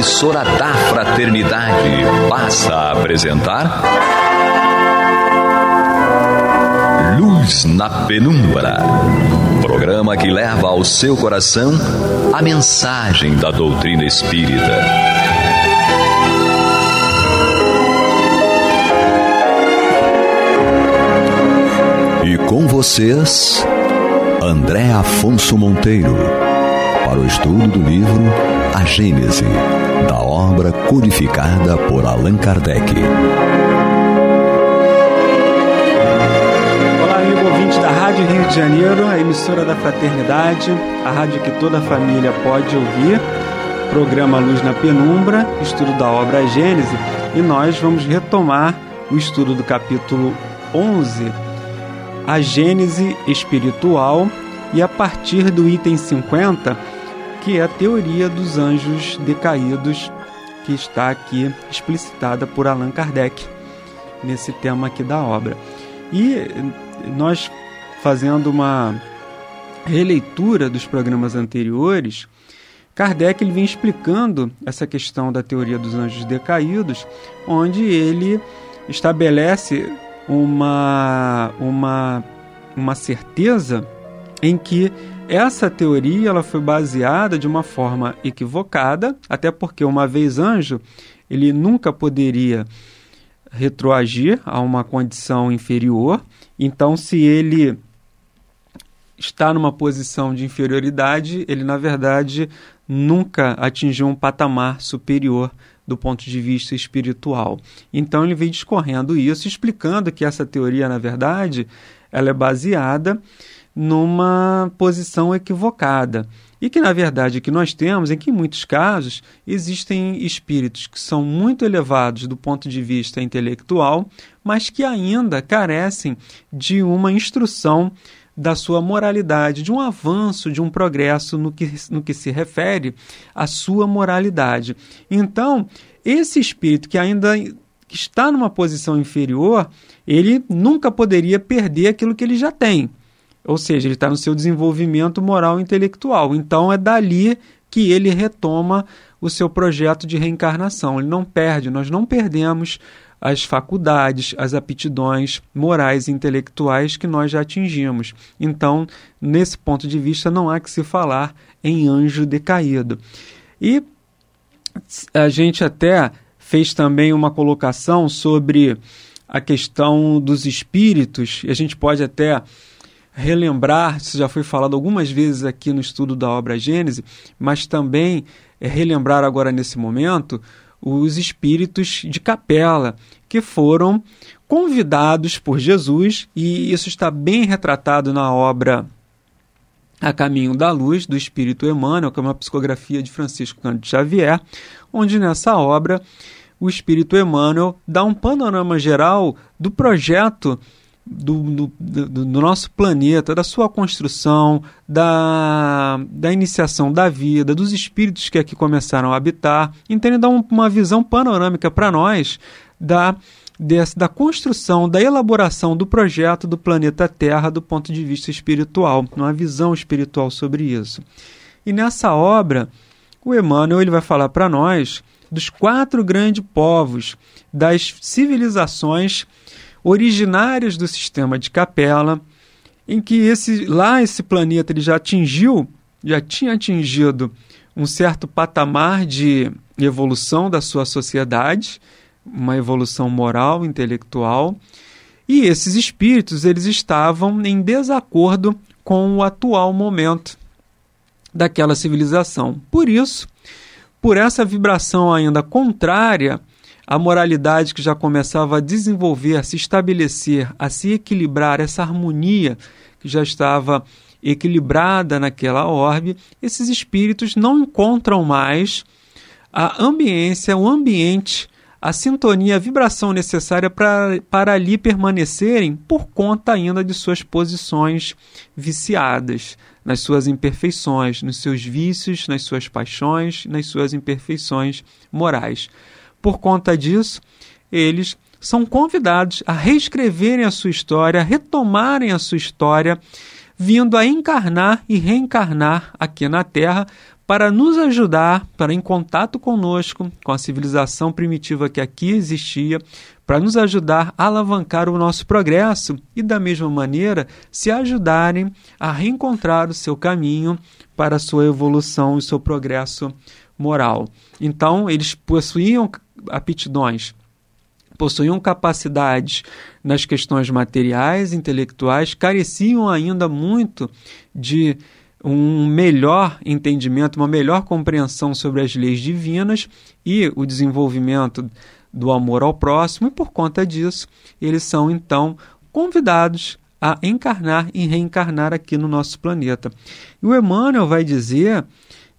emissora da Fraternidade passa a apresentar. Luz na Penumbra programa que leva ao seu coração a mensagem da doutrina espírita. E com vocês, André Afonso Monteiro, para o estudo do livro A Gênese da obra codificada por Allan Kardec. Olá, amigo ouvinte da Rádio Rio de Janeiro, a emissora da Fraternidade, a rádio que toda a família pode ouvir. Programa Luz na Penumbra, estudo da obra Gênese, e nós vamos retomar o estudo do capítulo 11, a Gênese espiritual, e a partir do item 50 que é a teoria dos anjos decaídos, que está aqui explicitada por Allan Kardec nesse tema aqui da obra. E nós fazendo uma releitura dos programas anteriores, Kardec ele vem explicando essa questão da teoria dos anjos decaídos, onde ele estabelece uma, uma, uma certeza em que essa teoria ela foi baseada de uma forma equivocada, até porque uma vez anjo, ele nunca poderia retroagir a uma condição inferior. Então, se ele está numa posição de inferioridade, ele na verdade nunca atingiu um patamar superior do ponto de vista espiritual. Então ele vem discorrendo isso, explicando que essa teoria, na verdade, ela é baseada numa posição equivocada. E que, na verdade, o que nós temos é que, em muitos casos, existem espíritos que são muito elevados do ponto de vista intelectual, mas que ainda carecem de uma instrução da sua moralidade, de um avanço, de um progresso no que, no que se refere à sua moralidade. Então, esse espírito que ainda que está numa posição inferior, ele nunca poderia perder aquilo que ele já tem. Ou seja, ele está no seu desenvolvimento moral e intelectual. Então é dali que ele retoma o seu projeto de reencarnação. Ele não perde, nós não perdemos as faculdades, as aptidões morais e intelectuais que nós já atingimos. Então, nesse ponto de vista, não há que se falar em anjo decaído. E a gente até fez também uma colocação sobre a questão dos espíritos, e a gente pode até relembrar, isso já foi falado algumas vezes aqui no estudo da obra Gênese, mas também é, relembrar agora nesse momento os espíritos de capela que foram convidados por Jesus, e isso está bem retratado na obra a Caminho da Luz, do Espírito Emmanuel, que é uma psicografia de Francisco Cândido Xavier, onde nessa obra o Espírito Emmanuel dá um panorama geral do projeto do, do, do, nosso planeta, da sua construção, da, da iniciação da vida, dos espíritos que aqui começaram a habitar, entende? Dá uma visão panorâmica para nós da, desse, da construção, da elaboração do projeto do planeta Terra do ponto de vista espiritual, uma visão espiritual sobre isso. E nessa obra, o Emmanuel ele vai falar para nós dos quatro grandes povos, das civilizações originárias do sistema de Capella, em que esse, lá esse planeta ele já atingiu, já tinha atingido um certo patamar de evolução da sua sociedade, uma evolução moral, intelectual, e esses espíritos eles estavam em desacordo com o atual momento daquela civilização. Por isso, por essa vibração ainda contrária, a moralidade que já começava a desenvolver, a se estabelecer, a se equilibrar, essa harmonia que já estava equilibrada naquela orbe, esses espíritos não encontram mais a ambiência, o ambiente, a sintonia, a vibração necessária pra, para ali permanecerem por conta ainda de suas posições viciadas, nas suas imperfeições, nos seus vícios, nas suas paixões, nas suas imperfeições morais. Por conta disso, eles são convidados a reescreverem a sua história, a retomarem a sua história, vindo a encarnar e reencarnar aqui na Terra para nos ajudar, para em contato conosco, com a civilização primitiva que aqui existia, para nos ajudar a alavancar o nosso progresso e, da mesma maneira, se ajudarem a reencontrar o seu caminho para a sua evolução e seu progresso moral. Então, eles possuíam aptidões possuíam capacidades nas questões materiais, intelectuais, careciam ainda muito de um melhor entendimento, uma melhor compreensão sobre as leis divinas e o desenvolvimento do amor ao próximo, e por conta disso, eles são então convidados a encarnar e reencarnar aqui no nosso planeta. E o Emmanuel vai dizer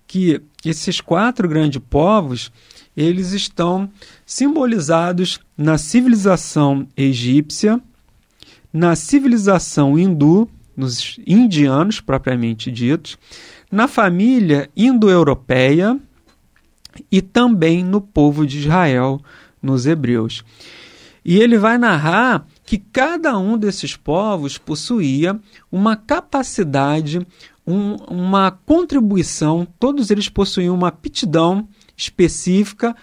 que esses quatro grandes povos eles estão simbolizados na civilização egípcia, na civilização hindu, nos indianos propriamente ditos, na família indo-europeia e também no povo de Israel, nos hebreus. E ele vai narrar que cada um desses povos possuía uma capacidade, um, uma contribuição, todos eles possuíam uma aptidão específica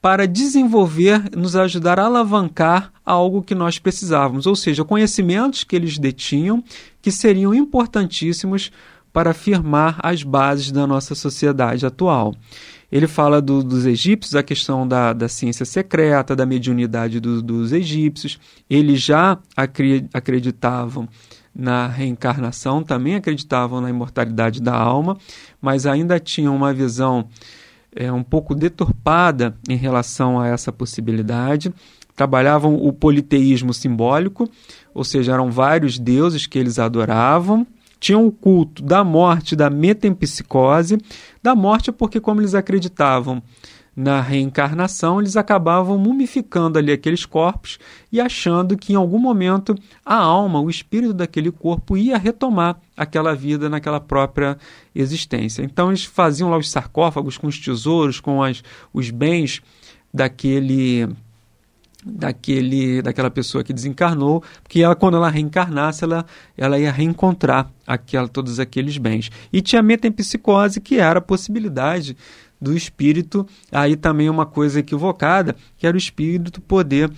para desenvolver, nos ajudar a alavancar algo que nós precisávamos, ou seja, conhecimentos que eles detinham que seriam importantíssimos para firmar as bases da nossa sociedade atual. Ele fala do, dos egípcios, a questão da, da ciência secreta, da mediunidade do, dos egípcios. Eles já acreditavam na reencarnação, também acreditavam na imortalidade da alma, mas ainda tinham uma visão é, um pouco deturpada em relação a essa possibilidade. Trabalhavam o politeísmo simbólico, ou seja, eram vários deuses que eles adoravam. Tinham o culto da morte, da metempsicose. Da morte, porque, como eles acreditavam, na reencarnação, eles acabavam mumificando ali aqueles corpos e achando que em algum momento a alma, o espírito daquele corpo ia retomar aquela vida naquela própria existência. Então eles faziam lá os sarcófagos com os tesouros, com as, os bens daquele daquele daquela pessoa que desencarnou, porque ela quando ela reencarnasse, ela, ela ia reencontrar aquela, todos aqueles bens. E tinha metempsicose, que era a possibilidade do espírito, aí também uma coisa equivocada, que era o espírito poder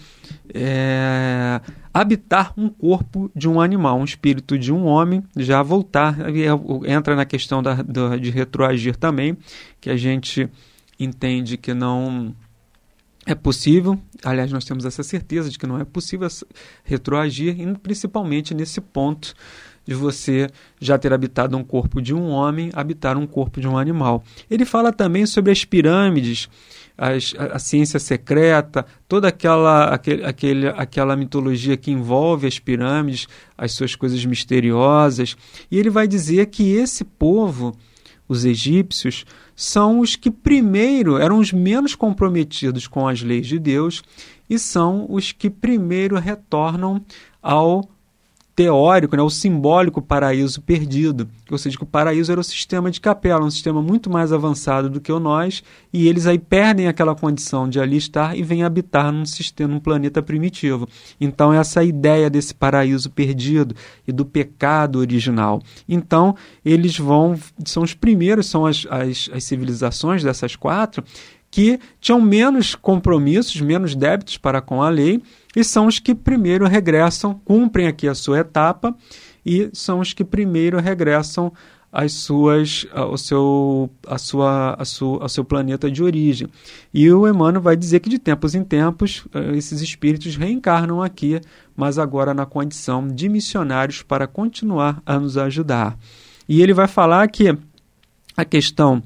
é, habitar um corpo de um animal, um espírito de um homem, já voltar, é entra na questão da, da, de retroagir também, que a gente entende que não é possível, aliás, nós temos essa certeza de que não é possível retroagir, principalmente nesse ponto de você já ter habitado um corpo de um homem, habitar um corpo de um animal. Ele fala também sobre as pirâmides, as, a, a, ciência secreta, toda aquela, aquele, aquele, aquela mitologia que envolve as pirâmides, as suas coisas misteriosas. E ele vai dizer que esse povo, os egípcios, são os que primeiro eram os menos comprometidos com as leis de Deus e são os que primeiro retornam ao teórico, né, o simbólico paraíso perdido. Ou seja, que o paraíso era o sistema de capela, um sistema muito mais avançado do que o nós, e eles aí perdem aquela condição de ali estar e vêm habitar num sistema, num planeta primitivo. Então, essa ideia desse paraíso perdido e do pecado original. Então, eles vão, são os primeiros, são as, as, as civilizações dessas quatro, que tinham menos compromissos, menos débitos para com a lei, e são os que primeiro regressam, cumprem aqui a sua etapa, e são os que primeiro regressam às suas, ao seu, a sua, a sua, ao seu planeta de origem. E o Emmanuel vai dizer que de tempos em tempos eh, esses espíritos reencarnam aqui, mas agora na condição de missionários para continuar a nos ajudar. E ele vai falar que a questão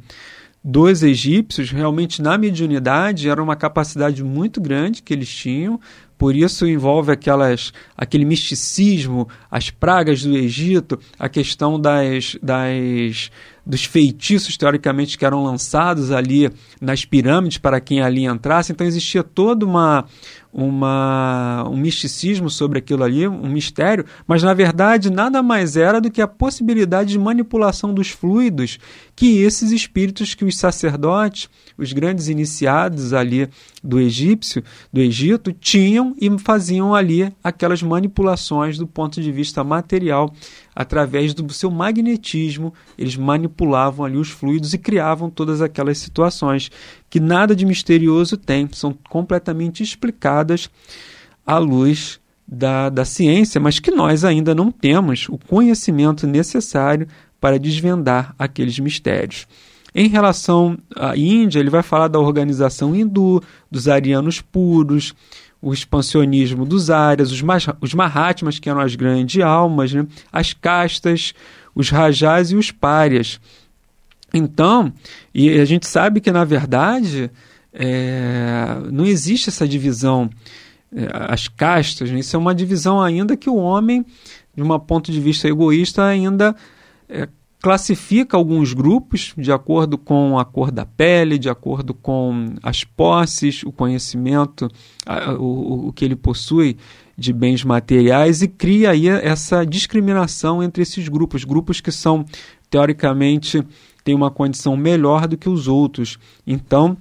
dos egípcios, realmente na mediunidade, era uma capacidade muito grande que eles tinham, por isso envolve aquelas, aquele misticismo, as pragas do Egito, a questão das, das, dos feitiços, teoricamente, que eram lançados ali nas pirâmides para quem ali entrasse. Então existia todo uma, uma, um misticismo sobre aquilo ali, um mistério, mas na verdade nada mais era do que a possibilidade de manipulação dos fluidos que esses espíritos, que os sacerdotes, os grandes iniciados ali do egípcio, do Egito, tinham e faziam ali aquelas manipulações do ponto de vista material, através do seu magnetismo, eles manipulavam ali os fluidos e criavam todas aquelas situações que nada de misterioso tem, são completamente explicadas à luz da, da ciência, mas que nós ainda não temos o conhecimento necessário para desvendar aqueles mistérios. Em relação à Índia, ele vai falar da organização hindu, dos arianos puros, o expansionismo dos árias, os, os mahatmas, que eram as grandes almas, né? as castas, os rajás e os párias. Então, e a gente sabe que, na verdade, é, não existe essa divisão, é, as castas, né? isso é uma divisão ainda que o homem, de um ponto de vista egoísta, ainda é, classifica alguns grupos de acordo com a cor da pele, de acordo com as posses, o conhecimento, a, o, o que ele possui de bens materiais e cria aí essa discriminação entre esses grupos, grupos que são teoricamente têm uma condição melhor do que os outros. Então,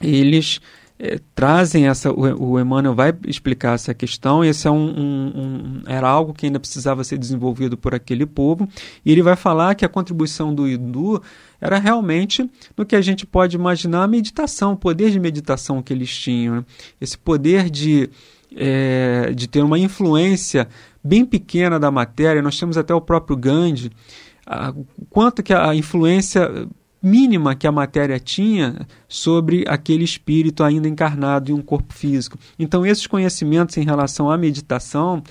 eles é, trazem essa. O, o, Emmanuel vai explicar essa questão, esse é um, um, um, era algo que ainda precisava ser desenvolvido por aquele povo, e ele vai falar que a contribuição do Hindu era realmente no que a gente pode imaginar a meditação, o poder de meditação que eles tinham, né? esse poder de, é, de ter uma influência bem pequena da matéria. Nós temos até o próprio Gandhi. A, ah, quanto que a influência mínima que a matéria tinha sobre aquele espírito ainda encarnado em um corpo físico. Então, esses conhecimentos em relação à meditação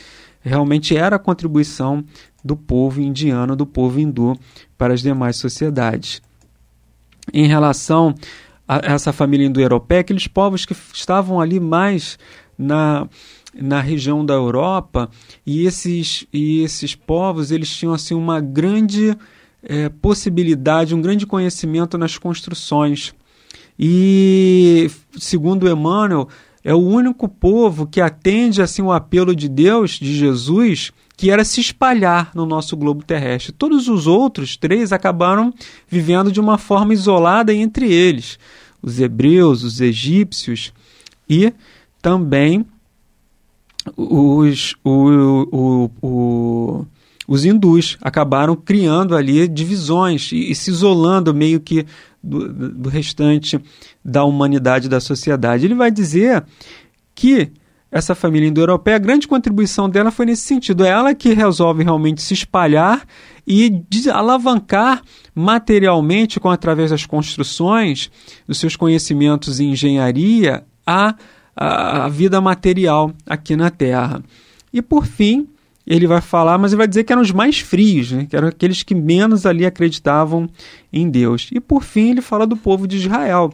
realmente era a contribuição do povo indiano, do povo hindu para as demais sociedades. Em relação a essa família indo-europeia, aqueles povos que estavam ali mais na, na região da Europa, e esses, e esses povos eles tinham assim uma grande é, possibilidade, um grande conhecimento nas construções. E, segundo Emmanuel, é o único povo que atende assim o apelo de Deus, de Jesus, que era se espalhar no nosso globo terrestre. Todos os outros três acabaram vivendo de uma forma isolada entre eles, os hebreus, os egípcios e também os, o, o, o, os hindus acabaram criando ali divisões e, e se isolando meio que do, do restante da humanidade, da sociedade. Ele vai dizer que essa família indo-europeia, a grande contribuição dela foi nesse sentido. É ela que resolve realmente se espalhar e alavancar materialmente, com através das construções, dos seus conhecimentos em engenharia, a, a, a vida material aqui na Terra. E por fim, ele vai falar, mas ele vai dizer que eram os mais frios, né? que eram aqueles que menos ali acreditavam em Deus. E por fim, ele fala do povo de Israel.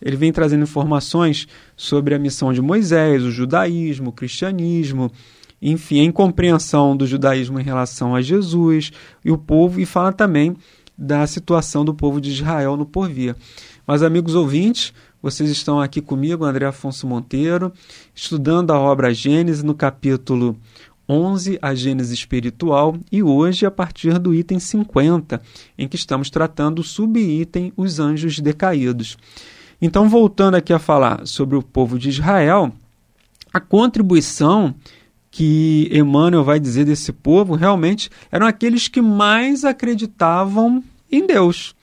Ele vem trazendo informações sobre a missão de Moisés, o judaísmo, o cristianismo, enfim, a incompreensão do judaísmo em relação a Jesus e o povo, e fala também da situação do povo de Israel no porvir. Mas, amigos ouvintes, vocês estão aqui comigo, André Afonso Monteiro, estudando a obra Gênesis no capítulo 11, a Gênese espiritual, e hoje a partir do item 50, em que estamos tratando o subitem os anjos decaídos. Então, voltando aqui a falar sobre o povo de Israel, a contribuição que Emmanuel vai dizer desse povo realmente eram aqueles que mais acreditavam em Deus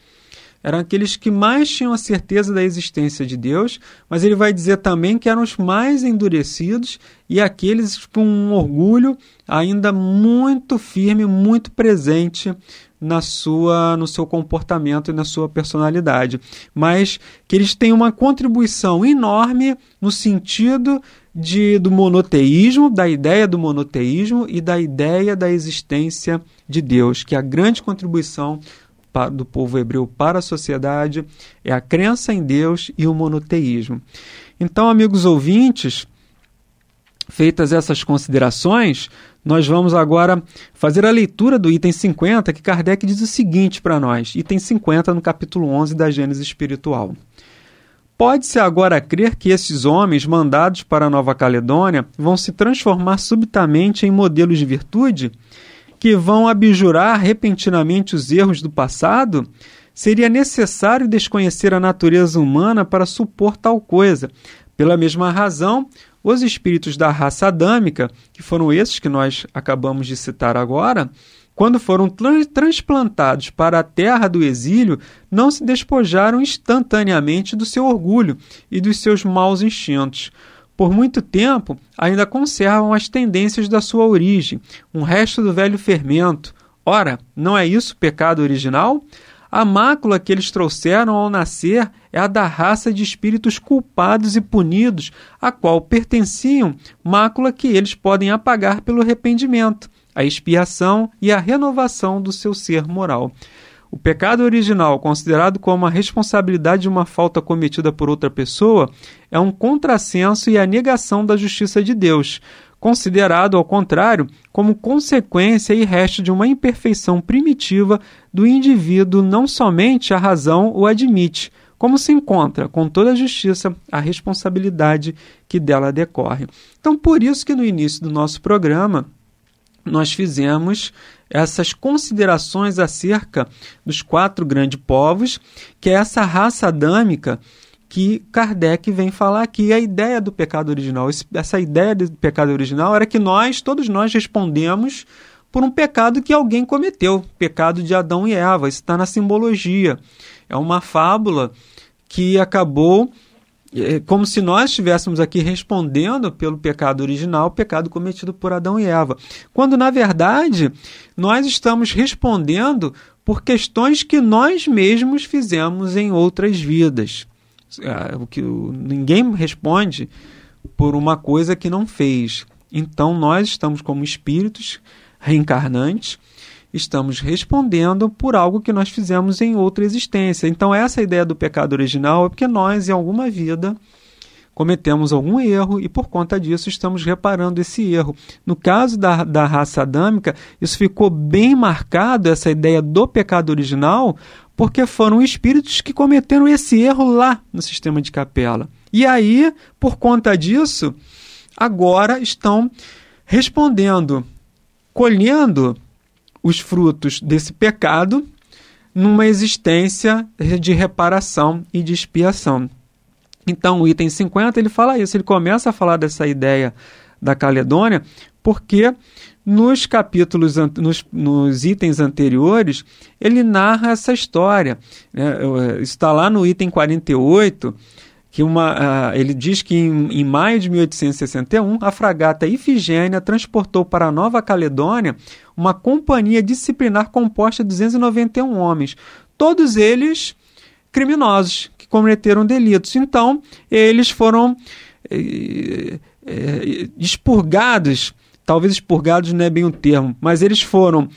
eram aqueles que mais tinham a certeza da existência de Deus, mas ele vai dizer também que eram os mais endurecidos e aqueles com um orgulho ainda muito firme, muito presente na sua no seu comportamento e na sua personalidade, mas que eles têm uma contribuição enorme no sentido de, do monoteísmo, da ideia do monoteísmo e da ideia da existência de Deus, que é a grande contribuição do povo hebreu para a sociedade é a crença em Deus e o monoteísmo. Então, amigos ouvintes, feitas essas considerações, nós vamos agora fazer a leitura do item 50, que Kardec diz o seguinte para nós, item 50 no capítulo 11 da Gênesis Espiritual. Pode-se agora crer que esses homens mandados para Nova Caledônia vão se transformar subitamente em modelos de virtude? que vão abjurar repentinamente os erros do passado? Seria necessário desconhecer a natureza humana para supor tal coisa. Pela mesma razão, os espíritos da raça adâmica, que foram esses que nós acabamos de citar agora, quando foram transplantados para a terra do exílio, não se despojaram instantaneamente do seu orgulho e dos seus maus instintos por muito tempo ainda conservam as tendências da sua origem, um resto do velho fermento. Ora, não é isso o pecado original? A mácula que eles trouxeram ao nascer é a da raça de espíritos culpados e punidos, a qual pertenciam, mácula que eles podem apagar pelo arrependimento, a expiação e a renovação do seu ser moral. O pecado original, considerado como a responsabilidade de uma falta cometida por outra pessoa, é um contrassenso e a negação da justiça de Deus, considerado, ao contrário, como consequência e resto de uma imperfeição primitiva do indivíduo, não somente a razão o admite, como se encontra com toda a justiça a responsabilidade que dela decorre. Então, por isso que no início do nosso programa, nós fizemos essas considerações acerca dos quatro grandes povos, que é essa raça adâmica que Kardec vem falar aqui. A ideia do pecado original, essa ideia do pecado original era que nós, todos nós, respondemos por um pecado que alguém cometeu, pecado de Adão e Eva. Isso está na simbologia. É uma fábula que acabou é como se nós estivéssemos aqui respondendo pelo pecado original, o pecado cometido por Adão e Eva. Quando, na verdade, nós estamos respondendo por questões que nós mesmos fizemos em outras vidas. É, o que ninguém responde por uma coisa que não fez. Então nós estamos como espíritos reencarnantes estamos respondendo por algo que nós fizemos em outra existência. Então, essa ideia do pecado original é porque nós, em alguma vida, cometemos algum erro e, por conta disso, estamos reparando esse erro. No caso da, da raça adâmica, isso ficou bem marcado, essa ideia do pecado original, porque foram espíritos que cometeram esse erro lá no sistema de capela. E aí, por conta disso, agora estão respondendo, colhendo os frutos desse pecado numa existência de reparação e de expiação. Então, o item 50, ele fala isso, ele começa a falar dessa ideia da Caledônia, porque nos capítulos, nos, nos itens anteriores, ele narra essa história. Né? Eh, está lá no item 48, que uma, uh, ele diz que em, em, maio de 1861, a fragata Ifigênia transportou para Nova Caledônia uma companhia disciplinar composta de 291 homens, todos eles criminosos que cometeram delitos. Então, eles foram eh, eh expurgados, talvez expurgados não é bem o termo, mas eles foram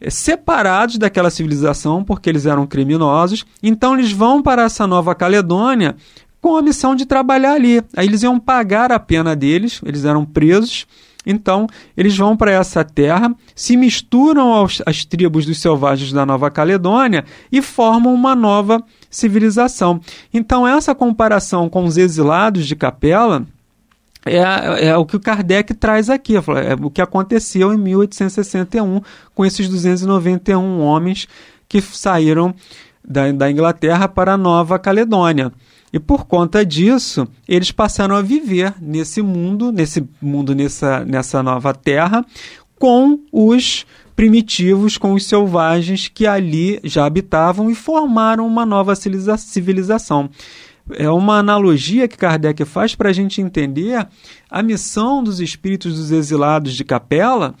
eh, separados daquela civilização porque eles eram criminosos. Então eles vão para essa Nova Caledônia com a missão de trabalhar ali. Aí eles iam pagar a pena deles, eles eram presos então, eles vão para essa terra, se misturam aos, às tribos dos selvagens da Nova Caledônia e formam uma nova civilização. Então, essa comparação com os exilados de Capela. É, é, o que o Kardec traz aqui, é o que aconteceu em 1861 com esses 291 homens que saíram da, da Inglaterra para a Nova Caledônia. E por conta disso, eles passaram a viver nesse mundo, nesse mundo, nessa, nessa nova terra, com os primitivos, com os selvagens que ali já habitavam e formaram uma nova civilização. É uma analogia que Kardec faz para a gente entender a missão dos espíritos dos exilados de capela,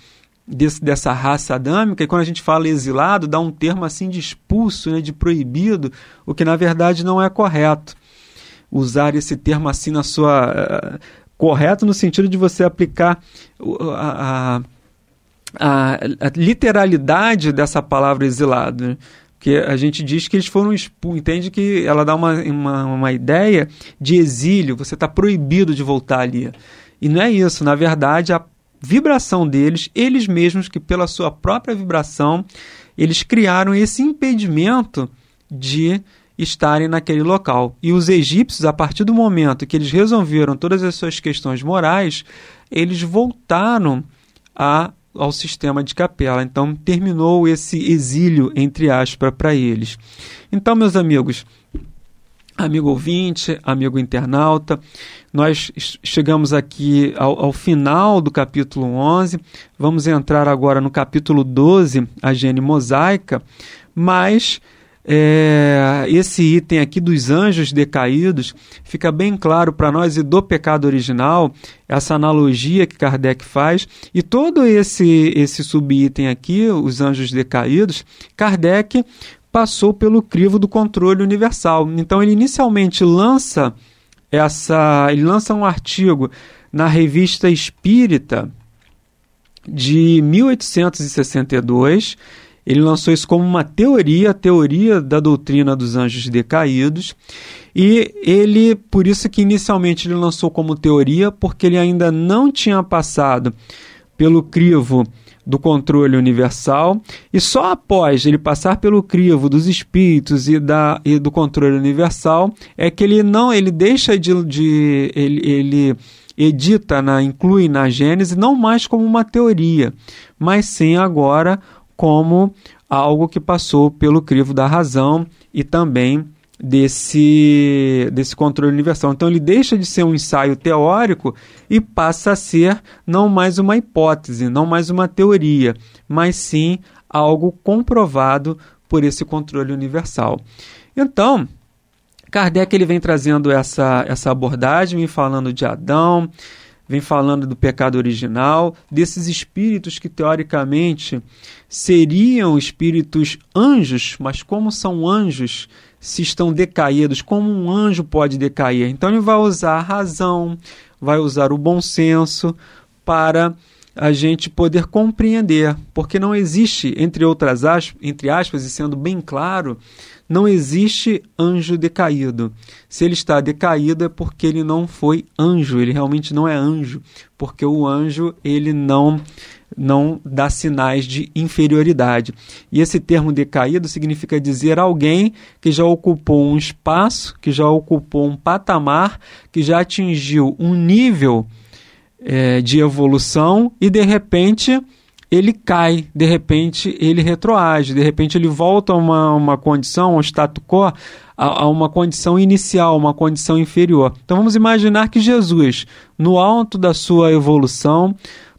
desse, dessa raça adâmica, e quando a gente fala exilado, dá um termo assim de expulso, né, de proibido, o que na verdade não é correto usar esse termo assim na sua. Uh, correto no sentido de você aplicar a, a, a literalidade dessa palavra exilado. Né? Porque a gente diz que eles foram expulsos, entende que ela dá uma, uma, uma ideia de exílio, você está proibido de voltar ali. E não é isso, na verdade, a vibração deles, eles mesmos que pela sua própria vibração, eles criaram esse impedimento de estarem naquele local. E os egípcios, a partir do momento que eles resolveram todas as suas questões morais, eles voltaram a, ao sistema de capela. Então, terminou esse exílio, entre aspas, para eles. Então, meus amigos, amigo ouvinte, amigo internauta. Nós chegamos aqui ao, ao, final do capítulo 11. Vamos entrar agora no capítulo 12, a gene mosaica, mas é, esse item aqui dos anjos decaídos fica bem claro para nós e do pecado original, essa analogia que Kardec faz, e todo esse, esse subitem aqui, os anjos decaídos, Kardec passou pelo crivo do controle universal. Então ele inicialmente lança essa, ele lança um artigo na revista Espírita de 1862 ele lançou isso como uma teoria, a teoria da doutrina dos anjos decaídos. E ele, por isso que inicialmente ele lançou como teoria, porque ele ainda não tinha passado pelo crivo do controle universal e só após ele passar pelo crivo dos espíritos e, da, e do controle universal é que ele não ele deixa de, de ele, ele edita na inclui na Gênese não mais como uma teoria mas sim agora como algo que passou pelo crivo da razão e também desse, desse controle universal. Então ele deixa de ser um ensaio teórico e passa a ser não mais uma hipótese, não mais uma teoria, mas sim algo comprovado por esse controle universal. Então, Kardec ele vem trazendo essa, essa abordagem, vem falando de Adão, vem falando do pecado original, desses espíritos que teoricamente seriam espíritos anjos, mas como são anjos se estão decaídos? Como um anjo pode decair? Então ele vai usar a razão, vai usar o bom senso para a gente poder compreender, porque não existe, entre outras aspas, entre aspas e sendo bem claro, não existe anjo decaído. Se ele está decaído é porque ele não foi anjo, ele realmente não é anjo, porque o anjo ele não não dá sinais de inferioridade. E esse termo decaído significa dizer alguém que já ocupou um espaço, que já ocupou um patamar, que já atingiu um nível é, de evolução e de repente ele cai, de repente ele retroage, de repente ele volta a uma, uma condição, um status quo, a, a, uma condição inicial, uma condição inferior. Então vamos imaginar que Jesus, no alto da sua evolução,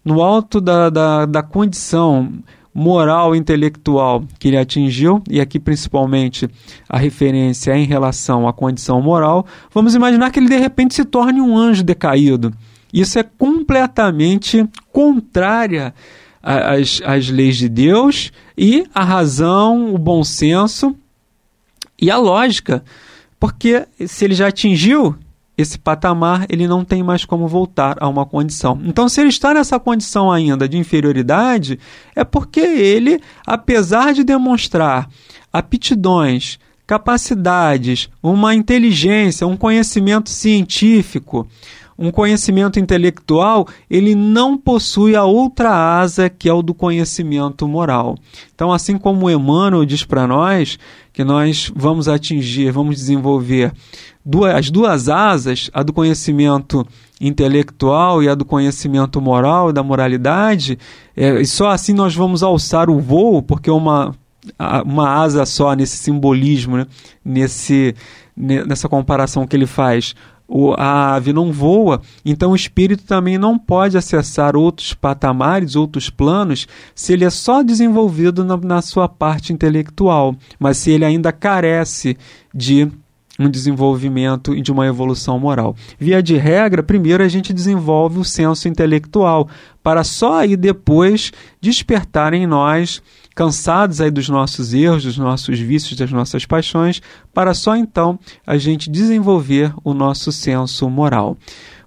no alto da, da, da condição moral intelectual que ele atingiu, e aqui principalmente a referência é em relação à condição moral, vamos imaginar que ele de repente se torne um anjo decaído. Isso é completamente contrária às, às leis de Deus e à razão, o bom senso e a lógica. Porque se ele já atingiu, esse patamar, ele não tem mais como voltar a uma condição. Então, se ele está nessa condição ainda de inferioridade, é porque ele, apesar de demonstrar aptidões, capacidades, uma inteligência, um conhecimento científico, um conhecimento intelectual, ele não possui a outra asa que é o do conhecimento moral. Então, assim como Emmanuel diz para nós que nós vamos atingir, vamos desenvolver duas, as duas asas, a do conhecimento intelectual e a do conhecimento moral, da moralidade, é, e só assim nós vamos alçar o voo, porque é uma, uma asa só nesse simbolismo, né? nesse, nessa comparação que ele faz. O, a ave não voa, então o espírito também não pode acessar outros patamares, outros planos, se ele é só desenvolvido na, na sua parte intelectual, mas se ele ainda carece de um desenvolvimento e de uma evolução moral. Via de regra, primeiro a gente desenvolve o senso intelectual, para só aí depois despertar em nós, cansados aí dos nossos erros, dos nossos vícios, das nossas paixões, para só então a gente desenvolver o nosso senso moral.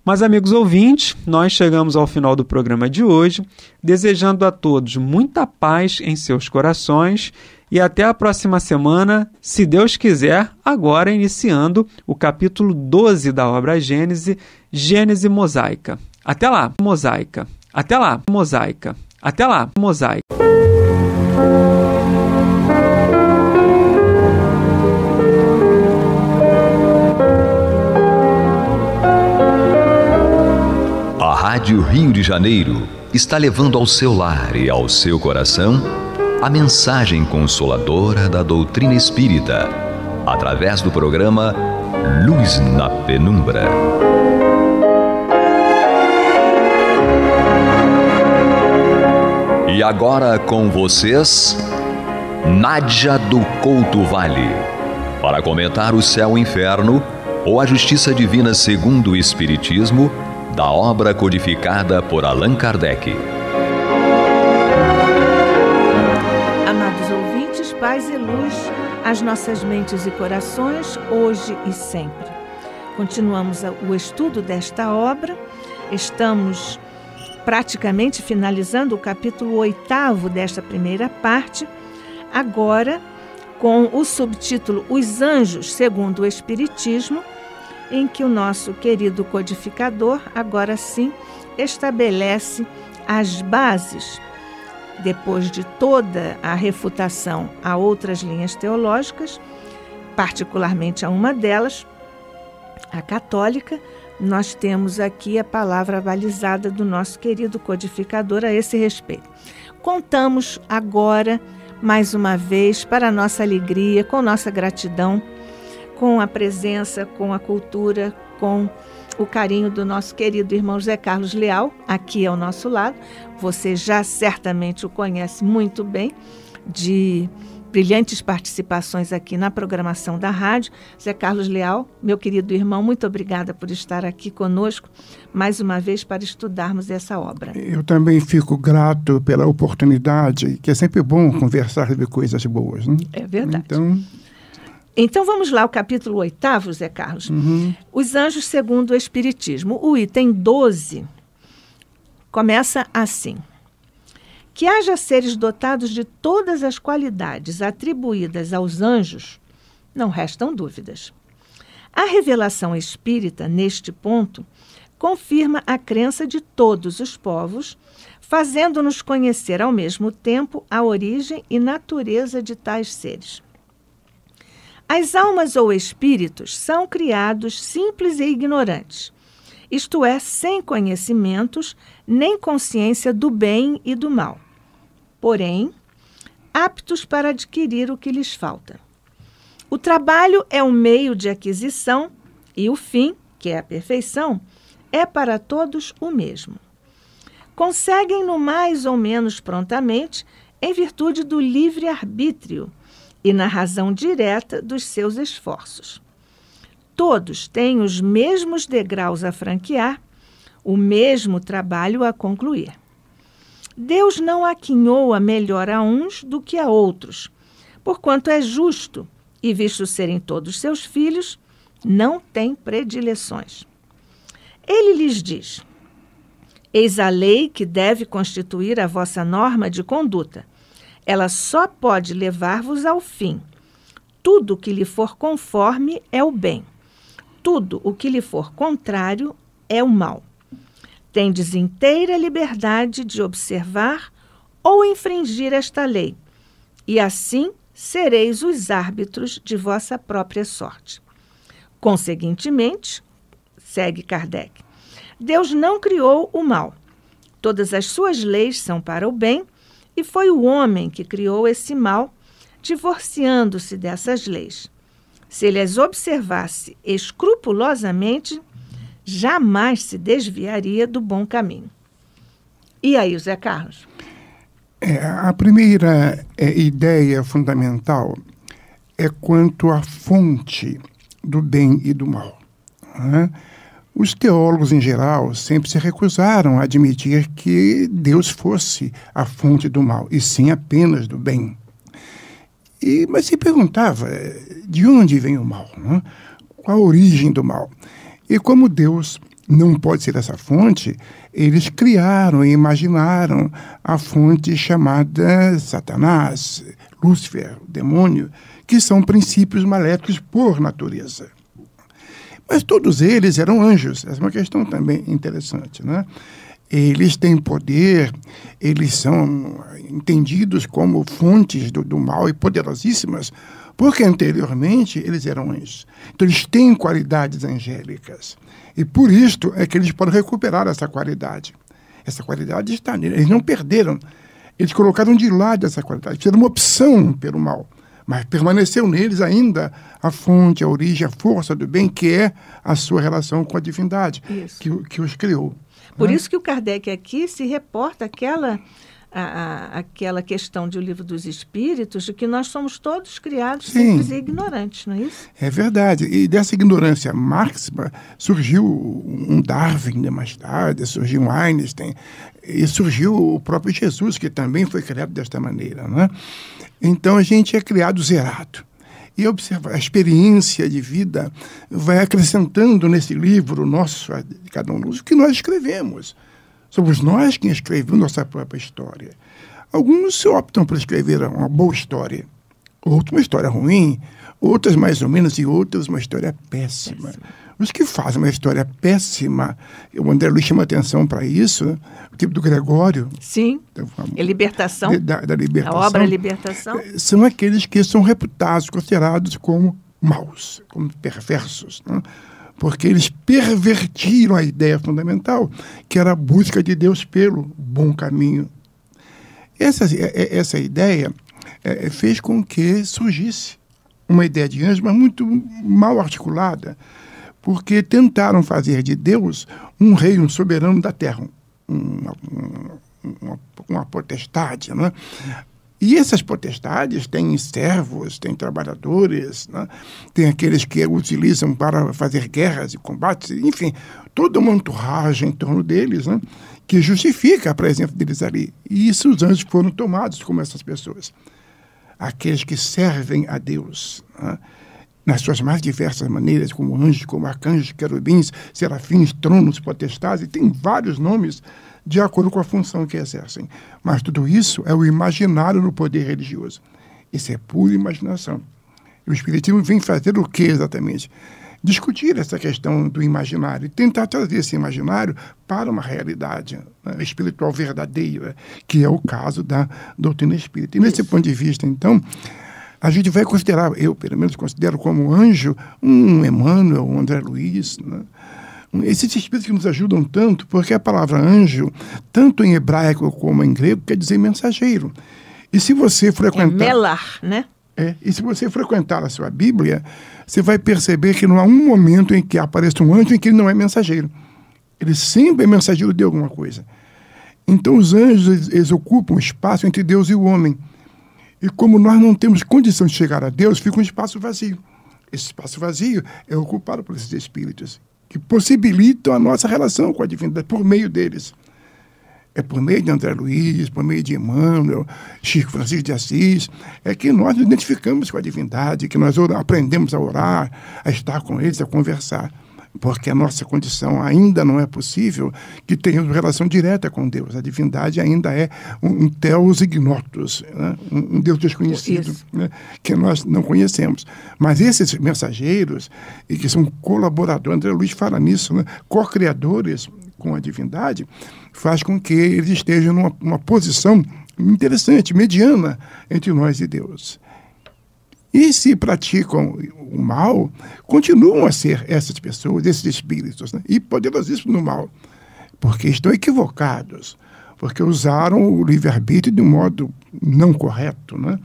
Mas, amigos ouvintes, nós chegamos ao final do programa de hoje, desejando a todos muita paz em seus corações e até a próxima semana, se Deus quiser, agora iniciando o capítulo 12 da obra Gênese, Gênese Mosaica. Até lá, mosaica. Até lá, mosaica. Até lá, mosaica. A Rádio Rio de Janeiro está levando ao seu lar e ao seu coração a mensagem consoladora da doutrina espírita, através do programa Luz na Penumbra. E agora com vocês, Nádia do Couto Vale, para comentar o céu e o inferno ou a justiça divina segundo o Espiritismo, da obra codificada por Allan Kardec. paz e luz às nossas mentes e corações, hoje e sempre. Continuamos o estudo desta obra, estamos praticamente finalizando o capítulo oitavo desta primeira parte, agora com o subtítulo Os Anjos segundo o Espiritismo, em que o nosso querido codificador, agora sim, estabelece as bases depois de toda a refutação a outras linhas teológicas, particularmente a uma delas, a católica, nós temos aqui a palavra balizada do nosso querido codificador a esse respeito. Contamos agora, mais uma vez, para nossa alegria, com nossa gratidão, com a presença, com a cultura, com o carinho do nosso querido irmão Zé Carlos Leal, aqui ao nosso lado. Você já certamente o conhece muito bem, de brilhantes participações aqui na programação da rádio. Zé Carlos Leal, meu querido irmão, muito obrigada por estar aqui conosco mais uma vez para estudarmos essa obra. Eu também fico grato pela oportunidade, que é sempre bom conversar sobre coisas boas. Né? É verdade. Então. Então vamos lá, o capítulo 8, Zé Carlos. Uhum. Os anjos segundo o Espiritismo. O item 12 começa assim. Que haja seres dotados de todas as qualidades atribuídas aos anjos, não restam dúvidas. A revelação espírita, neste ponto, confirma a crença de todos os povos, fazendo-nos conhecer ao mesmo tempo a origem e natureza de tais seres. As almas ou espíritos são criados simples e ignorantes, isto é, sem conhecimentos nem consciência do bem e do mal, porém, aptos para adquirir o que lhes falta. O trabalho é um meio de aquisição e o fim, que é a perfeição, é para todos o mesmo. Conseguem-no mais ou menos prontamente em virtude do livre-arbítrio e na razão direta dos seus esforços. Todos têm os mesmos degraus a franquear, o mesmo trabalho a concluir. Deus não aquinhou a melhor a uns do que a outros, porquanto é justo, e visto serem todos seus filhos, não tem predileções. Ele lhes diz: Eis a lei que deve constituir a vossa norma de conduta. Ela só pode levar-vos ao fim. Tudo o que lhe for conforme é o bem. Tudo o que lhe for contrário é o mal. Tendes inteira liberdade de observar ou infringir esta lei, e assim sereis os árbitros de vossa própria sorte. Conseguintemente, segue Kardec, Deus não criou o mal. Todas as suas leis são para o bem e foi o homem que criou esse mal, divorciando-se dessas leis. Se ele as observasse escrupulosamente, jamais se desviaria do bom caminho. E aí, Zé Carlos? É, a primeira é, ideia fundamental é quanto à fonte do bem e do mal. Né? Os teólogos em geral sempre se recusaram a admitir que Deus fosse a fonte do mal, e sim apenas do bem. E, mas se perguntava de onde vem o mal, né? qual a origem do mal. E como Deus não pode ser essa fonte, eles criaram e imaginaram a fonte chamada Satanás, Lúcifer, o demônio, que são princípios maléficos por natureza. Mas todos eles eram anjos. Essa é uma questão também interessante, né? Eles têm poder, eles são entendidos como fontes do, do mal e poderosíssimas, porque anteriormente eles eram anjos. Então eles têm qualidades angélicas. E por isto é que eles podem recuperar essa qualidade. Essa qualidade está neles. Eles não perderam. Eles colocaram de lado essa qualidade. Fizeram uma opção pelo mal mas permaneceu neles ainda a fonte, a origem, a força do bem, que é a sua relação com a divindade que, que os criou. Por né? isso que o Kardec aqui se reporta àquela a, a, aquela questão de O Livro dos Espíritos, de que nós somos todos criados Sim. simples e ignorantes, não é isso? É verdade. E dessa ignorância máxima surgiu um Darwin né, mais tarde, surgiu um Einstein, e surgiu o próprio Jesus, que também foi criado desta maneira. Né? Então a gente é criado zerado e observa a experiência de vida vai acrescentando nesse livro nosso, de cada um, o que nós escrevemos. Somos nós quem escrevemos nossa própria história. Alguns optam por escrever uma boa história, outros uma história ruim, outras mais ou menos e outras uma história péssima. péssima. Os que fazem uma história péssima, o André Luiz chama atenção para isso, o tipo do Gregório. Sim, da, a é libertação. Da, da libertação. A obra é Libertação. É, são aqueles que são reputados, considerados como maus, como perversos. não? Né? porque eles pervertiram a ideia fundamental, que era a busca de Deus pelo bom caminho. Essa, é, é, essa ideia é, é, fez com que surgisse uma ideia de anjo, mas muito mal articulada, porque tentaram fazer de Deus um rei, um soberano da terra, uma, uma, uma potestade, é? E essas potestades têm servos, têm trabalhadores, né? tem aqueles que utilizam para fazer guerras e combates, enfim, toda uma entorragem em torno deles, né? que justifica a presença deles ali. E isso os anjos foram tomados como essas pessoas. Aqueles que servem a Deus, né? nas suas mais diversas maneiras, como anjos, como arcanjos, querubins, serafins, tronos, potestades, e tem vários nomes de acordo com a função que exercem. Mas tudo isso é o imaginário do poder religioso. Isso é pura imaginação. E o Espiritismo vem fazer o que exatamente? Discutir essa questão do imaginário e tentar trazer esse imaginário para uma realidade né, espiritual verdadeira, que é o caso da doutrina espírita. E nesse ponto de vista, então, a gente vai considerar, eu pelo menos considero como anjo, um Emmanuel, um André Luiz, né? esses espíritos que nos ajudam tanto, porque a palavra anjo, tanto em hebraico como em grego, quer dizer mensageiro. E se você frequentar. É melar, né? É, e se você frequentar a sua Bíblia, você vai perceber que não há um momento em que apareça um anjo em que ele não é mensageiro. Ele sempre é mensageiro de alguma coisa. Então os anjos eles ocupam um espaço entre Deus e o homem. E como nós não temos condição de chegar a Deus, fica um espaço vazio. Esse espaço vazio é ocupado por esses espíritos que possibilitam a nossa relação com a divindade por meio deles. É por meio de André Luiz, por meio de Emmanuel, Chico Francisco de Assis, é que nós nos identificamos com a divindade, que nós aprendemos a orar, a estar com eles, a conversar porque a nossa condição ainda não é possível que tenhamos relação direta com Deus. A divindade ainda é um, um ignotos, ignotus, né? um, um, Deus desconhecido né? que nós não conhecemos. Mas esses mensageiros, e que são colaboradores, André Luiz fala nisso, né? co-criadores com a divindade, faz com que eles estejam numa posição interessante, mediana entre nós e Deus. E se praticam o mal, continuam a ser essas pessoas, esses espíritos, né? e poderosíssimos no mal, porque estão equivocados, porque usaram o livre-arbítrio de um modo não correto, né?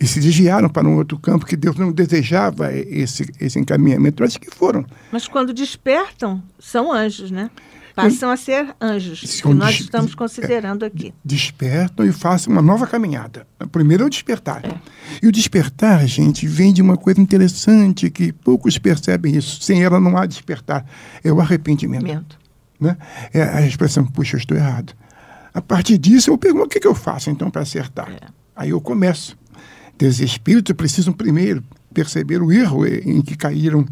e se desviaram para um outro campo que Deus não desejava esse, esse encaminhamento, mas que foram. Mas quando despertam, são anjos, né? Passam a ser anjos, que nós estamos considerando aqui. Despertam e façam uma nova caminhada. Primeiro é o despertar. É. E o despertar, gente, vem de uma coisa interessante que poucos percebem isso. Sem ela não há despertar. É o arrependimento. Né? É a expressão, puxa, eu estou errado. A partir disso, eu pergunto o que, que eu faço então para acertar. É. Aí eu começo. Desespíritos precisam primeiro perceber o erro em que caíram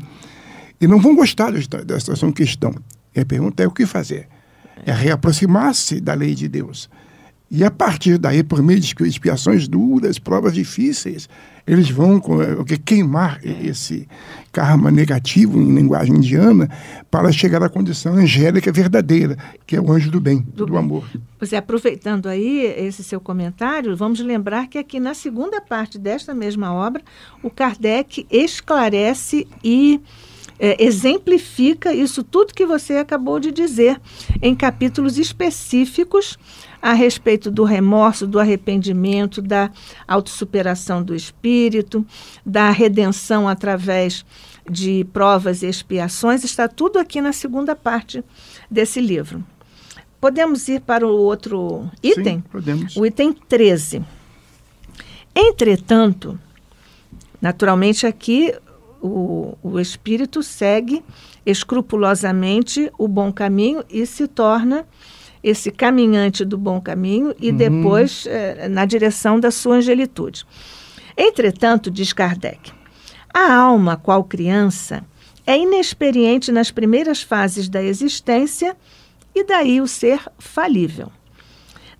e não vão gostar dessa situação que estão. E a pergunta é o que fazer? É reaproximar-se da lei de Deus. E a partir daí, por meio de expiações duras, provas difíceis, eles vão eh, queimar esse karma negativo em linguagem indiana para chegar à condição angélica verdadeira, que é o anjo do bem, do, do amor. Você aproveitando aí esse seu comentário, vamos lembrar que aqui na segunda parte desta mesma obra, o Kardec esclarece e é, exemplifica isso tudo que você acabou de dizer em capítulos específicos a respeito do remorso, do arrependimento, da autossuperação do espírito, da redenção através de provas e expiações. Está tudo aqui na segunda parte desse livro. Podemos ir para o outro item? Sim, podemos. O item 13. Entretanto, naturalmente aqui o, o espírito segue escrupulosamente o bom caminho e se torna esse caminhante do bom caminho e uhum. depois eh, na direção da sua angelitude. Entretanto, diz Kardec, a alma, qual criança, é inexperiente nas primeiras fases da existência e daí o ser falível.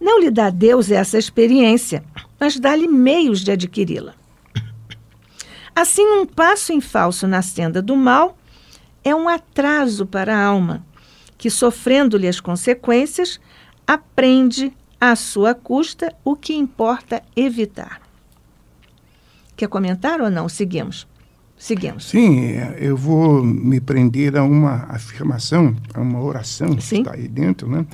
Não lhe dá Deus essa experiência, mas dá-lhe meios de adquiri-la. Assim, um passo em falso na senda do mal é um atraso para a alma, que, sofrendo-lhe as consequências, aprende à sua custa o que importa evitar. Quer comentar ou não? Seguimos. Seguimos. Sim, eu vou me prender a uma afirmação, a uma oração que Sim. está aí dentro, né?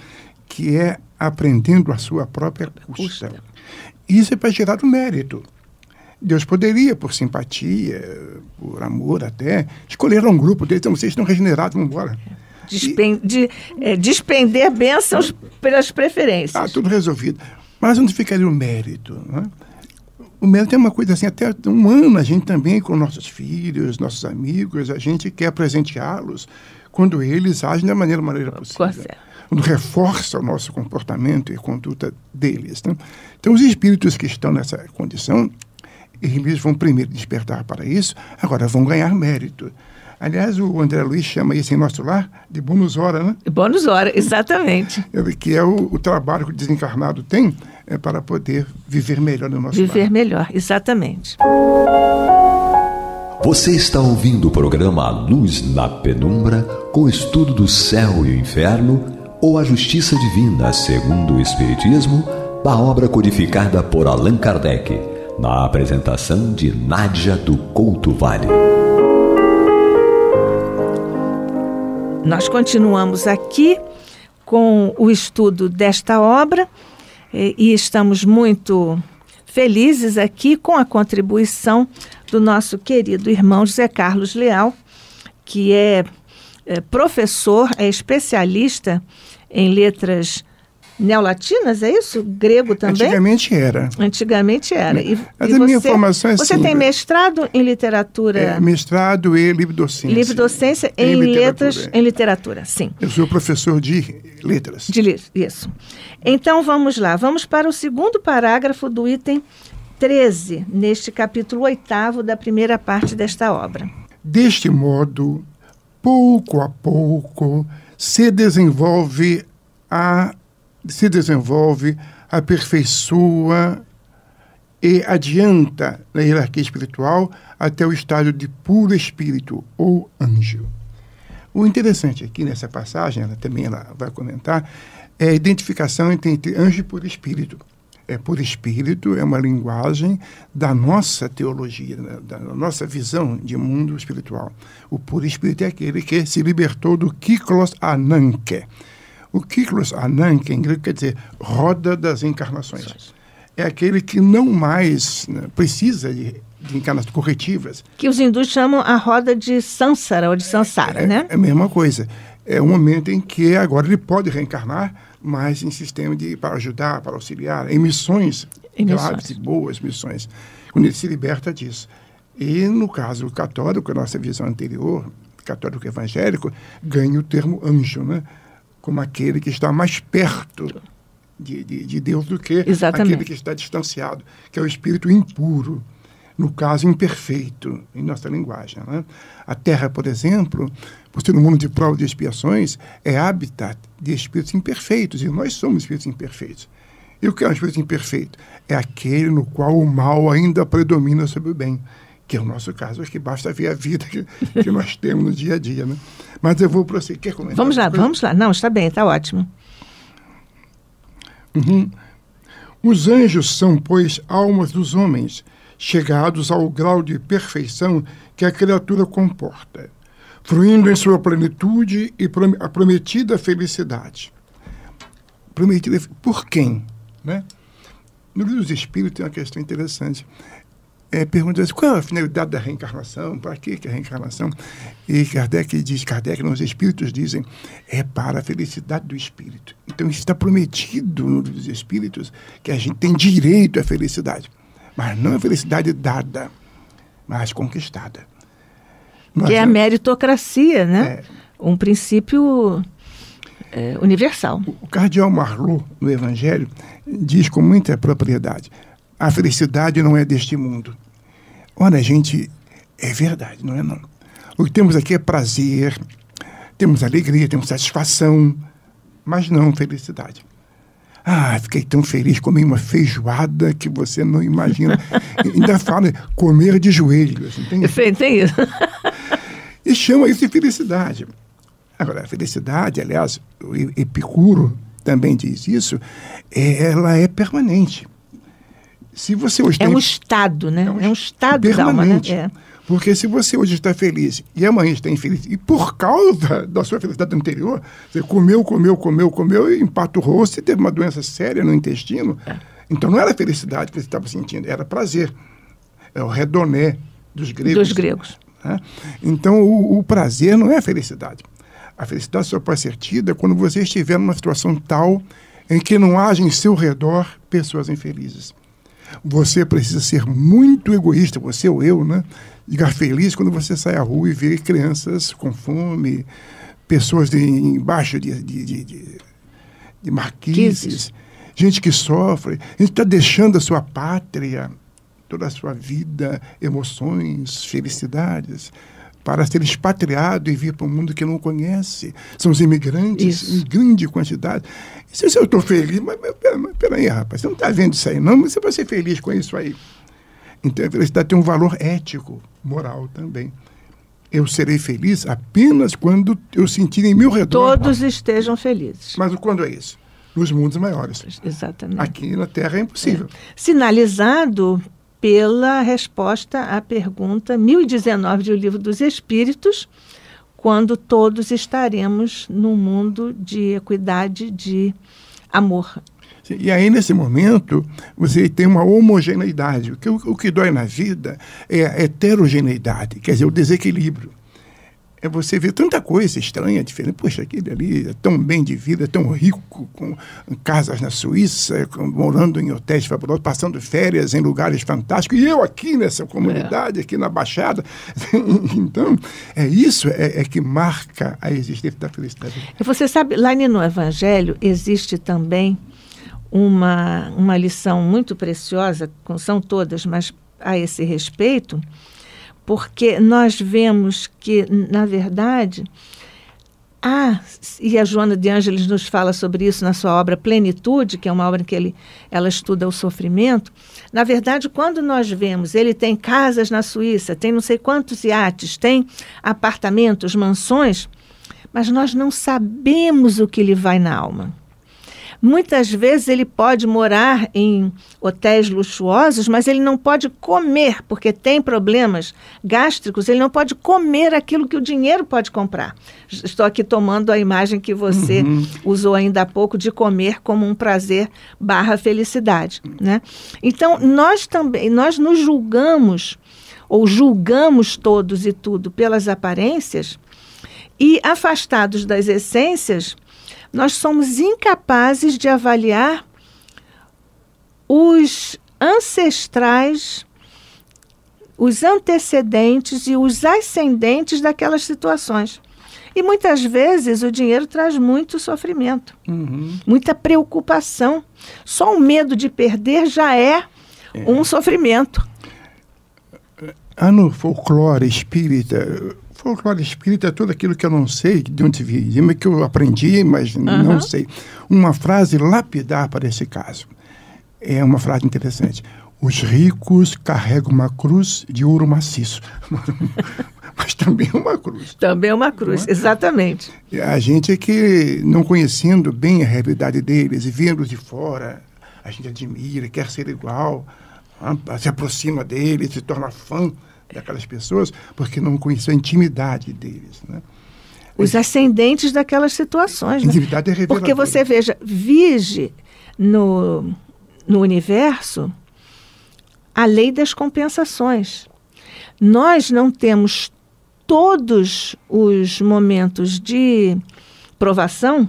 que é aprendendo a sua própria custa. custa. Isso é para gerar o mérito. Deus poderia, por simpatia, por amor até, escolher um grupo deles, então vocês estão regenerados, vamos embora. Dispen e, de, é, despender bênçãos pelas preferências. Ah, tudo resolvido. Mas onde ficaria o mérito? Né? O mérito é uma coisa assim, até humana, a gente também, com nossos filhos, nossos amigos, a gente quer presenteá-los quando eles agem da maneira, maneira possível. certeza. Quando reforça o nosso comportamento e conduta deles. Né? Então, os espíritos que estão nessa condição eles vão primeiro despertar para isso, agora vão ganhar mérito. Aliás, o André Luiz chama isso em nosso lar de bônus hora, né? Bônus hora, exatamente. que é o, o, trabalho que o desencarnado tem é, para poder viver melhor no nosso Viver lar. melhor, exatamente. Você está ouvindo o programa Luz na Penumbra, com estudo do céu e o inferno, ou a justiça divina, segundo o Espiritismo, da obra codificada por Allan Kardec na apresentação de Nádia do Couto Vale. Nós continuamos aqui com o estudo desta obra eh, e estamos muito felizes aqui com a contribuição do nosso querido irmão José Carlos Leal, que é, é professor, é especialista em letras neolatinas, é isso? Grego também? Antigamente era. Antigamente era. E, Mas e a você, minha formação é Você tem mestrado em literatura? É, mestrado e livrodocência. Livrodocência em, em letras, em literatura, sim. Eu sou professor de letras. De letras, isso. Então vamos lá, vamos para o segundo parágrafo do item 13, neste capítulo oitavo da primeira parte desta obra. Deste modo, pouco a pouco, se desenvolve a se desenvolve, aperfeiçoa e adianta na hierarquia espiritual até o estágio de puro espírito ou anjo. O interessante aqui nessa passagem, ela também ela vai comentar, é a identificação entre, entre anjo e puro espírito. É por espírito, é uma linguagem da nossa teologia, da, né, da nossa visão de mundo espiritual. O puro espírito é aquele que se libertou do kiklos ananke, o Kiklos Anan, que em grego quer dizer roda das encarnações, é aquele que não mais né, precisa de, de, encarnações corretivas. Que os hindus chamam a roda de Sansara ou de Sansara, é, né? É a mesma coisa. É um momento em que agora ele pode reencarnar, mas em sistema de para ajudar, para auxiliar, em missões, missões. Claras e boas missões. Quando ele se liberta disso. E no caso católico, a nossa visão anterior, católico evangélico, ganha o termo anjo, né? como aquele que está mais perto de, de, de Deus do que Exatamente. aquele que está distanciado, que é o espírito impuro, no caso imperfeito, em nossa linguagem. Né? A Terra, por exemplo, por ser um mundo de prova de expiações, é habitat de espíritos imperfeitos, e nós somos espíritos imperfeitos. E o que é um espírito imperfeito? É aquele no qual o mal ainda predomina sobre o bem que é o nosso caso, é que basta ver a vida que, que nós temos no dia a dia. Né? Mas eu vou prosseguir. Quer comentar? Vamos lá, vamos lá. Não, está bem, está ótimo. Uhum. Os anjos são, pois, almas dos homens, chegados ao grau de perfeição que a criatura comporta, fruindo em sua plenitude e a prometida felicidade. Prometida por quem? Né? No livro dos Espíritos tem uma questão interessante é, pergunta assim, qual é a finalidade da reencarnação, para que a reencarnação? E Kardec diz, Kardec, nos Espíritos dizem, é para a felicidade do Espírito. Então está prometido nos Espíritos que a gente tem direito à felicidade, mas não a felicidade dada, mas conquistada. que é a meritocracia, né? É, um princípio é, universal. O cardeal Marlot, no Evangelho, diz com muita propriedade, a felicidade não é deste mundo. Olha, gente, é verdade, não é não? O que temos aqui é prazer, temos alegria, temos satisfação, mas não felicidade. Ah, fiquei tão feliz, comi uma feijoada que você não imagina. Ainda fala comer de joelhos, entende? Sim, tem isso. e chama isso de felicidade. Agora, a felicidade, aliás, o Epicuro também diz isso, é, ela é permanente se você hoje é tem... um estado, né? É um, é um estado permanente. da alma, né? É. Porque se você hoje está feliz e amanhã está infeliz, e por causa da sua felicidade anterior, você comeu, comeu, comeu, comeu, e rosto você teve uma doença séria no intestino, é. então não era felicidade que você estava sentindo, era prazer. É o redoné dos gregos. Dos gregos. Né? Então o, o prazer não é felicidade. A felicidade só pode ser tida quando você estiver numa situação tal em que não haja em seu redor pessoas infelizes. Você precisa ser muito egoísta, você ou eu, né? Ficar feliz quando você sai à rua e vê crianças com fome, pessoas de, embaixo de, de, de, de, de marquises, gente que sofre. A gente está deixando a sua pátria, toda a sua vida, emoções, felicidades, para ser expatriado e vir para um mundo que não conhece. São os imigrantes isso. em grande quantidade. E se eu estou feliz, mas, mas, mas peraí, rapaz, você não está vendo isso aí, não? Mas você vai ser feliz com isso aí. Então a felicidade tem um valor ético, moral também. Eu serei feliz apenas quando eu sentir em meu redor. Todos estejam felizes. Mas quando é isso? Nos mundos maiores. Exatamente. Aqui na Terra é impossível. É. Sinalizado pela resposta à pergunta 1019 de O Livro dos Espíritos, quando todos estaremos num mundo de equidade, de amor. E aí, nesse momento, você tem uma homogeneidade. O que, o que dói na vida é a heterogeneidade, quer dizer, o desequilíbrio é você ver tanta coisa estranha, diferente. Poxa, aquele ali é tão bem de vida, é tão rico, com casas na Suíça, com, morando em hotéis fabulosos, passando férias em lugares fantásticos. E eu aqui nessa comunidade, é. aqui na Baixada. então, é isso é, é, que marca a existência da felicidade. Você sabe, lá no Evangelho existe também uma, uma lição muito preciosa, são todas, mas a esse respeito porque nós vemos que, na verdade, há, e a Joana de Ângeles nos fala sobre isso na sua obra Plenitude, que é uma obra em que ele, ela estuda o sofrimento. Na verdade, quando nós vemos, ele tem casas na Suíça, tem não sei quantos iates, tem apartamentos, mansões, mas nós não sabemos o que lhe vai na alma. Muitas vezes ele pode morar em hotéis luxuosos, mas ele não pode comer, porque tem problemas gástricos, ele não pode comer aquilo que o dinheiro pode comprar. Estou aqui tomando a imagem que você uhum. usou ainda há pouco de comer como um prazer barra felicidade, né? Então, nós também, nós nos julgamos ou julgamos todos e tudo pelas aparências e afastados das essências, nós somos incapazes de avaliar os ancestrais, os antecedentes e os ascendentes daquelas situações. E muitas vezes o dinheiro traz muito sofrimento, uhum. muita preocupação. Só o medo de perder já é, é. um sofrimento. Há no folclore espírita Folclore espírita é tudo aquilo que eu não sei, de onde vi, que eu aprendi, mas uhum. não sei. Uma frase lapidar para esse caso. É uma frase interessante. Os ricos carregam uma cruz de ouro maciço. mas também é uma cruz. Também é uma cruz, é? exatamente. A gente é que, não conhecendo bem a realidade deles e vendo de fora, a gente admira, quer ser igual, se aproxima deles, se torna fã daquelas pessoas, porque não conheceu a intimidade deles. Né? Os ascendentes daquelas situações. Né? Intimidade né? é reveladora. Porque você veja, vige no, no universo a lei das compensações. Nós não temos todos os momentos de provação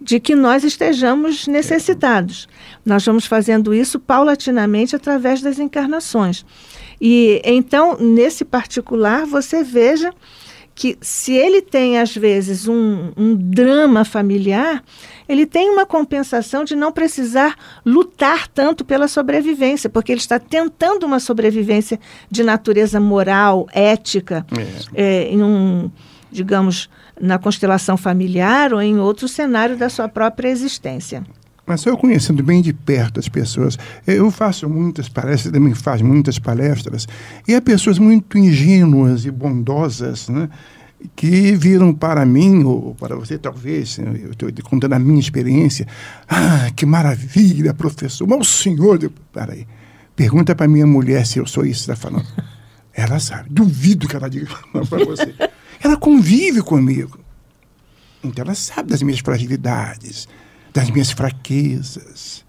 de que nós estejamos necessitados. Nós vamos fazendo isso paulatinamente através das encarnações. E então, nesse particular, você veja que se ele tem, às vezes, um, um, drama familiar, ele tem uma compensação de não precisar lutar tanto pela sobrevivência, porque ele está tentando uma sobrevivência de natureza moral, ética, é. É, em um, digamos, na constelação familiar ou em outro cenário da sua própria existência mas eu conhecendo bem de perto as pessoas, eu faço muitas palestras, também faz muitas palestras, e há pessoas muito ingênuas e bondosas, né? que viram para mim, ou para você talvez, eu estou contando a minha experiência, ah, que maravilha, professor, mas o senhor, peraí, pergunta para minha mulher se eu sou isso, está falando. Ela sabe, duvido que ela diga para você. Ela convive comigo, então ela sabe das minhas fragilidades, das minhas fraquezas.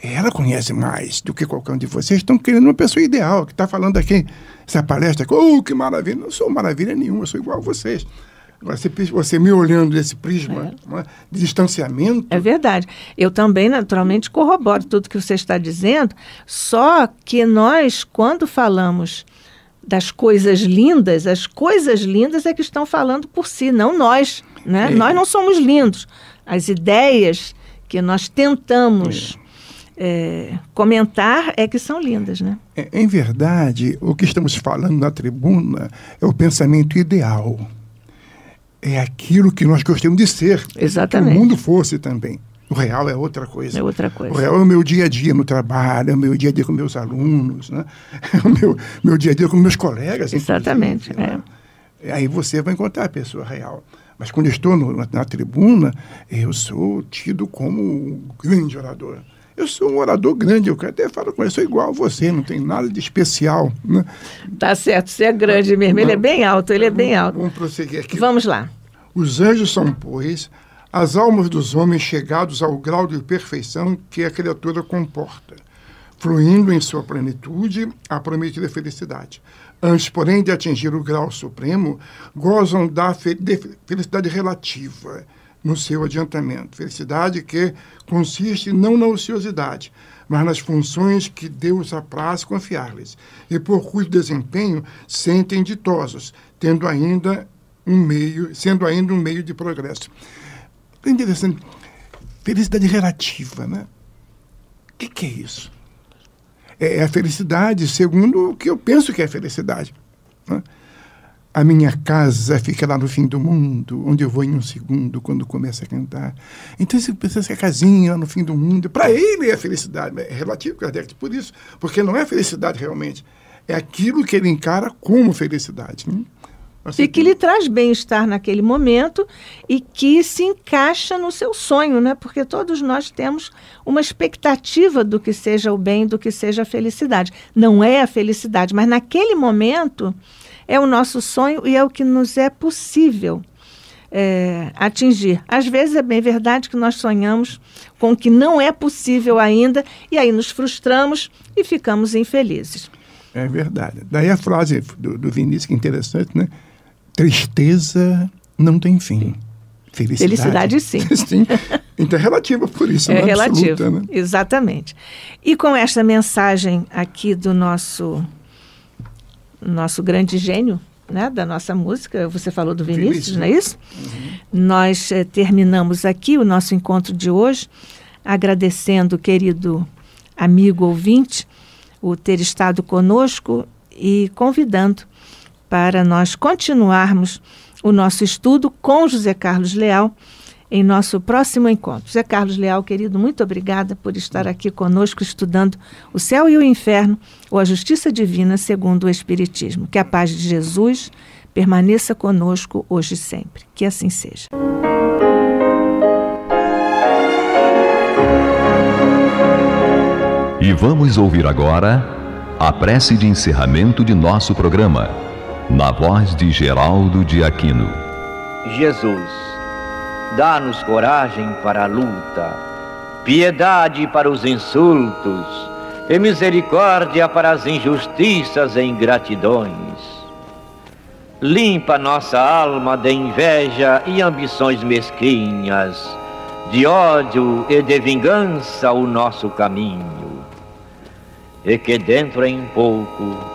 Ela conhece mais do que qualquer um de vocês. Estão querendo uma pessoa ideal, que está falando aqui, essa palestra, oh, que maravilha. Não sou maravilha nenhuma, sou igual a vocês. você, você me olhando desse prisma é. é. de distanciamento. É verdade. Eu também, naturalmente, corroboro tudo que você está dizendo, só que nós, quando falamos das coisas lindas, as coisas lindas é que estão falando por si, não nós. Né? É. Nós não somos lindos. As ideias que nós tentamos é, comentar é que são lindas, né? É, em verdade, o que estamos falando na tribuna é o pensamento ideal. É aquilo que nós gostamos de ser. Exatamente. Que o mundo fosse também. O real é outra coisa. É outra coisa. O real é o meu dia a dia no trabalho, é o meu dia a dia com meus alunos, né? é o meu, meu dia a dia com meus colegas. Exatamente. Né? É. Né? Aí você vai encontrar a pessoa real. Mas quando estou no, na, na, tribuna, eu sou tido como um grande orador. Eu sou um orador grande, eu até falo com ele, sou igual a você, não tem nada de especial. Né? Tá certo, você é grande mesmo, ele é bem alto, ele é bem alto. Vamos prosseguir aqui. Vamos lá. Os anjos são, pois, as almas dos homens chegados ao grau de perfeição que a criatura comporta, fluindo em sua plenitude a prometida felicidade. Antes, porém, de atingir o grau supremo, gozam da fe felicidade relativa no seu adiantamento. Felicidade que consiste não na ociosidade, mas nas funções que Deus apraz confiar-lhes, e por cujo desempenho sentem ditosos, tendo ainda um meio, sendo ainda um meio de progresso. É interessante. Felicidade relativa, né? O que, que é isso? É, é a felicidade, segundo o que eu penso que é felicidade. Né? A minha casa fica lá no fim do mundo, onde eu vou em um segundo quando começa a cantar. Então, se pensa a casinha lá no fim do mundo, para ele é felicidade, é relativo, Kardec, é por isso, porque não é felicidade realmente, é aquilo que ele encara como felicidade. Né? e que lhe traz bem-estar naquele momento e que se encaixa no seu sonho, né? Porque todos nós temos uma expectativa do que seja o bem, do que seja a felicidade. Não é a felicidade, mas naquele momento é o nosso sonho e é o que nos é possível. É, atingir. Às vezes é bem verdade que nós sonhamos com o que não é possível ainda e aí nos frustramos e ficamos infelizes. É verdade. Daí a frase do, do Vinícius, que é interessante, né? tristeza não tem fim. Felicidade. Felicidade sim. sim. Então é relativa por isso, é não é relativa, absoluta, né? Exatamente. E com esta mensagem aqui do nosso nosso grande gênio, né, da nossa música, você falou do Vinícius, Vinícius. não é isso? Uhum. Nós eh, terminamos aqui o nosso encontro de hoje, agradecendo querido amigo ouvinte o ter estado conosco e convidando para nós continuarmos o nosso estudo com José Carlos Leal em nosso próximo encontro. José Carlos Leal, querido, muito obrigada por estar aqui conosco estudando o céu e o inferno ou a justiça divina segundo o Espiritismo. Que a paz de Jesus permaneça conosco hoje e sempre. Que assim seja. E vamos ouvir agora a prece de encerramento de nosso programa na voz de Geraldo de Aquino. Jesus, dá-nos coragem para a luta, piedade para os insultos e misericórdia para as injustiças e ingratidões. Limpa nossa alma de inveja e ambições mesquinhas, de ódio e de vingança o nosso caminho. E que dentro em pouco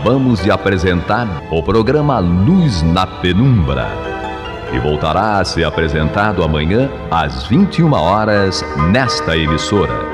Acabamos de apresentar o programa Luz na Penumbra, que voltará a ser apresentado amanhã às 21 horas nesta emissora.